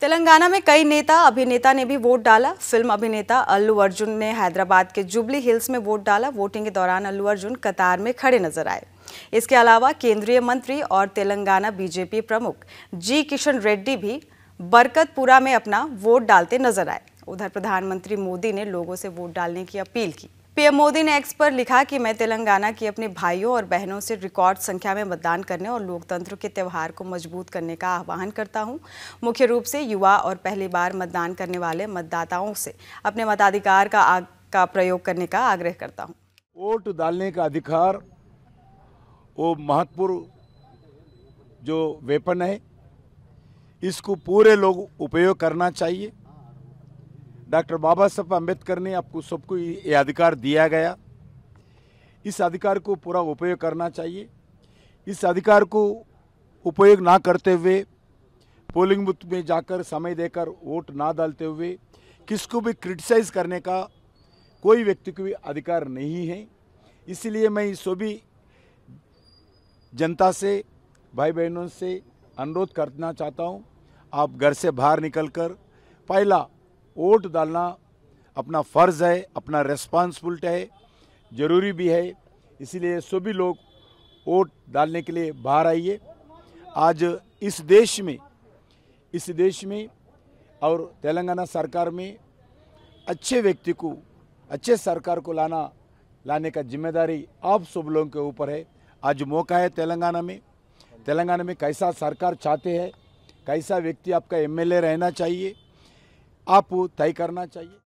तेलंगाना में कई नेता अभिनेता ने भी वोट डाला फिल्म अभिनेता अल्लू अर्जुन ने हैदराबाद के जुबली हिल्स में वोट डाला वोटिंग के दौरान अल्लू अर्जुन कतार में खड़े नजर आए इसके अलावा केंद्रीय मंत्री और तेलंगाना बीजेपी प्रमुख जी किशन रेड्डी भी बरकतपुरा में अपना वोट डालते नजर आए उधर प्रधानमंत्री मोदी ने लोगों से वोट डालने की अपील की पीएम मोदी ने एक्स पर लिखा कि मैं तेलंगाना की अपने भाइयों और बहनों से रिकॉर्ड संख्या में मतदान करने और लोकतंत्र के त्यौहार को मजबूत करने का आह्वान करता हूं। मुख्य रूप से युवा और पहली बार मतदान करने वाले मतदाताओं से अपने मताधिकार का आग, का प्रयोग करने का आग्रह करता हूं। वोट डालने का अधिकार वो महत्वपूर्ण जो वेपन है इसको पूरे लोग उपयोग करना चाहिए डॉक्टर बाबा साहब अम्बेडकर ने आपको सबको ये अधिकार दिया गया इस अधिकार को पूरा उपयोग करना चाहिए इस अधिकार को उपयोग ना करते हुए पोलिंग बूथ में जाकर समय देकर वोट ना डालते हुए किसको भी क्रिटिसाइज करने का कोई व्यक्ति को भी अधिकार नहीं है इसलिए मैं सभी जनता से भाई बहनों से अनुरोध करना चाहता हूँ आप घर से बाहर निकलकर पहला वोट डालना अपना फ़र्ज़ है अपना रेस्पॉन्सिबिलिटी है ज़रूरी भी है इसीलिए सभी लोग वोट डालने के लिए बाहर आइए आज इस देश में इस देश में और तेलंगाना सरकार में अच्छे व्यक्ति को अच्छे सरकार को लाना लाने का जिम्मेदारी आप सब लोगों के ऊपर है आज मौका है तेलंगाना में तेलंगाना में कैसा सरकार चाहते हैं कैसा व्यक्ति आपका एमएलए रहना चाहिए आप तय करना चाहिए